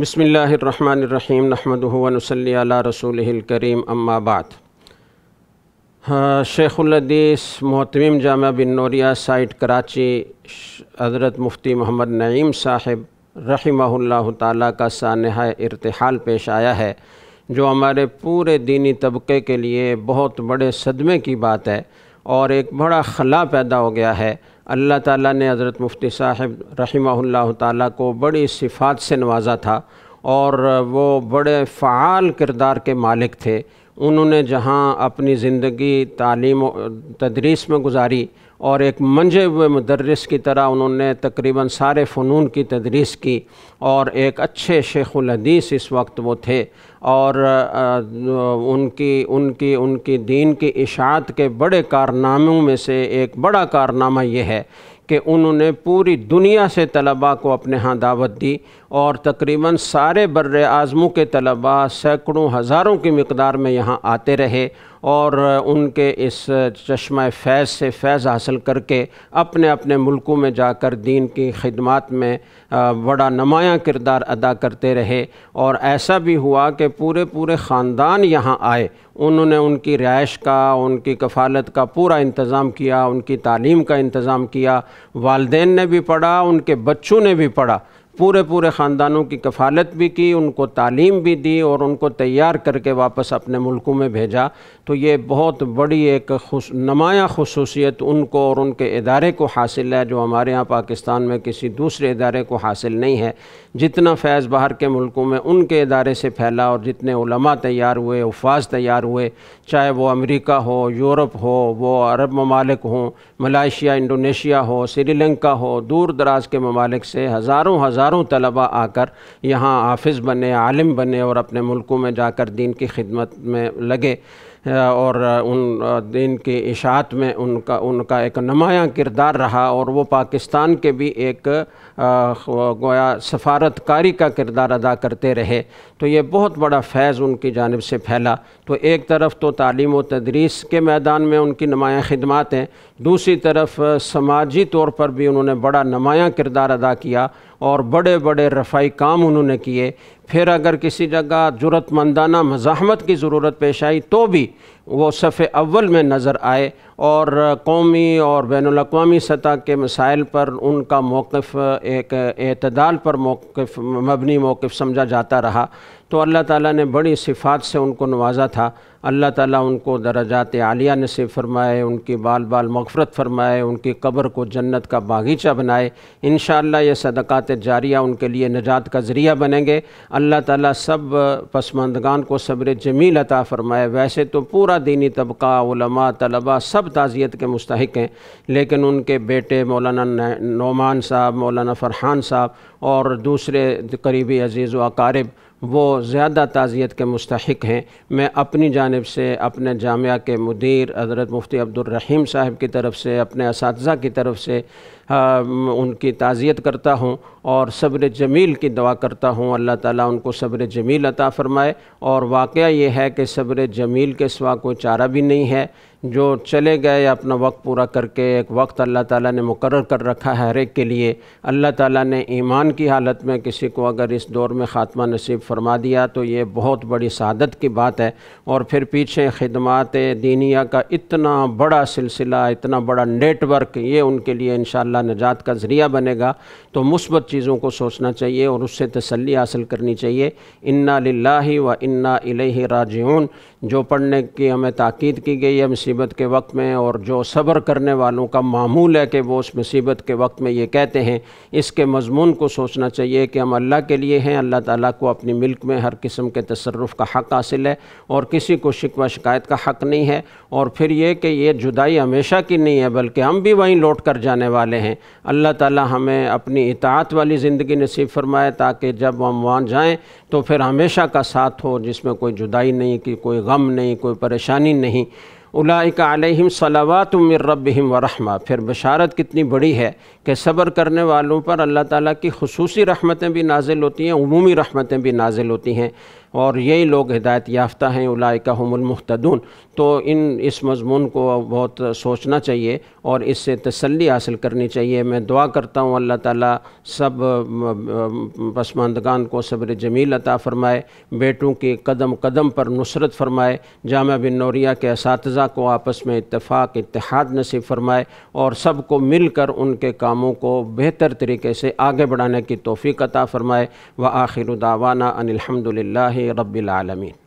بسم اللہ الرحمن الرحیم نحمد و نسلی علیہ رسول الکریم اما بعد ہاں، شیخ الحدیث محتمیم جامعہ بن نوریہ سائٹ کراچی حضرت مفتی محمد نعیم صاحب رحمہ اللہ تعالیٰ کا سانحہ ارتحال پیش آیا ہے جو ہمارے پورے دینی طبقے کے لیے بہت بڑے صدمے کی بات ہے اور ایک بڑا خلا پیدا ہو گیا ہے اللہ تعالیٰ نے حضرت مفتی صاحب رحمہ اللہ تعالیٰ کو بڑی صفات سے نوازا تھا اور وہ بڑے فعال کردار کے مالک تھے انہوں نے جہاں اپنی زندگی تعلیم و تدریس میں گزاری اور ایک منجے ہوئے مدرس کی طرح انہوں نے تقریباً سارے فنون کی تدریس کی اور ایک اچھے شیخ الحدیث اس وقت وہ تھے اور ان کی ان کی ان کی دین کی اشاعت کے بڑے کارناموں میں سے ایک بڑا کارنامہ یہ ہے کہ انہوں نے پوری دنیا سے طلباء کو اپنے ہاں دعوت دی اور تقریباً سارے بر اعظموں کے طلباء سینکڑوں ہزاروں کی مقدار میں یہاں آتے رہے اور ان کے اس چشمہ فیض سے فیض حاصل کر کے اپنے اپنے ملکوں میں جا کر دین کی خدمات میں بڑا نمایاں کردار ادا کرتے رہے اور ایسا بھی ہوا کہ پورے پورے خاندان یہاں آئے انہوں نے ان کی رہائش کا ان کی کفالت کا پورا انتظام کیا ان کی تعلیم کا انتظام کیا والدین نے بھی پڑھا ان کے بچوں نے بھی پڑھا پورے پورے خاندانوں کی کفالت بھی کی ان کو تعلیم بھی دی اور ان کو تیار کر کے واپس اپنے ملکوں میں بھیجا تو یہ بہت بڑی ایک نمایاں خصوصیت ان کو اور ان کے ادارے کو حاصل ہے جو ہمارے ہاں پاکستان میں کسی دوسرے ادارے کو حاصل نہیں ہے جتنا فیض باہر کے ملکوں میں ان کے ادارے سے پھیلا اور جتنے علماء تیار ہوئے افاظ تیار ہوئے چاہے وہ امریکہ ہو یورپ ہو وہ عرب ممالک ہوں ملائیشیا انڈونیشیا ہو سری لنکا ہو دور دراز کے ممالک سے ہزاروں ہزار ہزاروں طلبہ آ کر یہاں حافظ بنے عالم بنے اور اپنے ملکوں میں جا کر دین کی خدمت میں لگے اور ان دین کی اشاعت میں ان کا ایک نمایاں کردار رہا اور وہ پاکستان کے بھی ایک گویا سفارتکاری کا کردار ادا کرتے رہے تو یہ بہت بڑا فیض ان کی جانب سے پھیلا تو ایک طرف تو تعلیم و تدریس کے میدان میں ان کی نمایاں خدمات ہیں دوسری طرف سماجی طور پر بھی انہوں نے بڑا نمایاں کردار ادا کیا اور بڑے بڑے رفائی کام انہوں نے کیے پھر اگر کسی جگہ ضرورت مندانہ مزاحمت کی ضرورت پیش آئی تو بھی وہ صف اول میں نظر آئے اور قومی اور بین الاقوامی سطح کے مسائل پر ان کا موقف ایک اعتدال پر موقف مبنی موقف سمجھا جاتا رہا تو اللہ تعالیٰ نے بڑی صفات سے ان کو نوازا تھا اللہ تعالیٰ ان کو درجات عالیہ نصیب فرمائے ان کی بال بال مغفرت فرمائے ان کی قبر کو جنت کا باغیچہ بنائے انشاءاللہ یہ صدقات جاریہ ان کے لیے نجات کا ذریعہ بنیں گے اللہ تعالیٰ سب پسماندگان کو صبر جمیل عطا فرمائے ویسے تو پورا دینی طبقہ علماء طلباء سب سب تعزیت کے مستحق ہیں لیکن ان کے بیٹے مولانا نعمان صاحب مولانا فرحان صاحب اور دوسرے قریبی عزیز و اقارب وہ زیادہ تعزیت کے مستحق ہیں میں اپنی جانب سے اپنے جامعہ کے مدیر حضرت مفتی عبدالرحیم صاحب کی طرف سے اپنے اساتذہ کی طرف سے ان کی تعزیت کرتا ہوں اور صبر جمیل کی دعا کرتا ہوں اللہ تعالیٰ ان کو صبر جمیل عطا فرمائے اور واقعہ یہ ہے کہ صبر جمیل کے سوا کوئی چارہ بھی نہیں ہے جو چلے گئے اپنا وقت پورا کر کے ایک وقت اللہ تعالیٰ نے مقرر کر رکھا ہے ہر ایک کے لیے اللہ تعالیٰ نے ایمان کی حالت میں کسی کو اگر اس دور میں خاتمہ نصیب فرما دیا تو یہ بہت بڑی سعادت کی بات ہے اور پھر پیچھے خدمات دینیا کا اتنا بڑا سلسلہ اتنا بڑا نیٹ ورک یہ ان کے لیے انشاءاللہ نجات کا ذریعہ بنے گا تو مثبت چیزوں کو سوچنا چاہیے اور اس سے تسلی حاصل کرنی چاہیے انا للہ و انا الیہ راجعون جو پڑھنے کی ہمیں تاکید کی گئی ہے مصیبت کے وقت میں اور جو صبر کرنے والوں کا معمول ہے کہ وہ اس مصیبت کے وقت میں یہ کہتے ہیں اس کے مضمون کو سوچنا چاہیے کہ ہم اللہ کے لیے ہیں اللہ تعالیٰ کو اپنی ملک میں ہر قسم کے تصرف کا حق حاصل ہے اور کسی کو شکوہ شکایت کا حق نہیں ہے اور پھر یہ کہ یہ جدائی ہمیشہ کی نہیں ہے بلکہ ہم بھی وہیں لوٹ کر جانے والے ہیں ہیں اللہ تعالی ہمیں اپنی اطاعت والی زندگی نصیب فرمائے تاکہ جب ہم وہاں جائیں تو پھر ہمیشہ کا ساتھ ہو جس میں کوئی جدائی نہیں کہ کوئی غم نہیں کوئی پریشانی نہیں اولائک علیہم صلوات من ربہم ورحمہ پھر بشارت کتنی بڑی ہے کہ صبر کرنے والوں پر اللہ تعالیٰ کی خصوصی رحمتیں بھی نازل ہوتی ہیں عمومی رحمتیں بھی نازل ہوتی ہیں اور یہی لوگ ہدایت یافتہ ہیں علاء کا المحتدون تو ان اس مضمون کو بہت سوچنا چاہیے اور اس سے تسلی حاصل کرنی چاہیے میں دعا کرتا ہوں اللہ تعالیٰ سب پسماندگان کو صبر جمیل عطا فرمائے بیٹوں کی قدم قدم پر نصرت فرمائے جامعہ بن نوریہ کے اساتذہ کو آپس میں اتفاق اتحاد نصیب فرمائے اور سب کو مل کر ان کے کاموں کو بہتر طریقے سے آگے بڑھانے کی توفیق عطا فرمائے وآخر دعوانا ان الحمدللہ رب العالمين